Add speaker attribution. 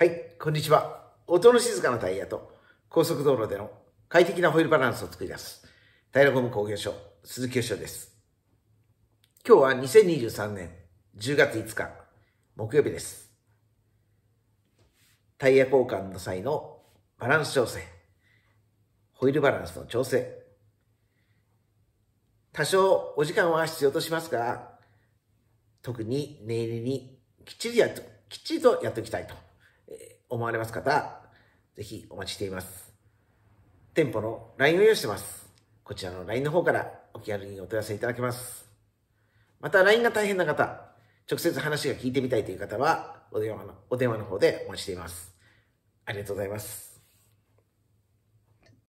Speaker 1: はい、こんにちは。音の静かなタイヤと高速道路での快適なホイールバランスを作り出す、タイ平ゴム工業所、鈴木義です。今日は2023年10月5日、木曜日です。タイヤ交換の際のバランス調整、ホイールバランスの調整。多少お時間は必要としますが、特に念入りにきっちりやっと、きっちりとやっておきたいと思われます方、ぜひお待ちしています。店舗の LINE を用意してます。こちらの LINE の方からお気軽にお問い合わせいただけます。また LINE が大変な方、直接話が聞いてみたいという方は、お電話のお電話の方でお待ちしています。ありがとうございます。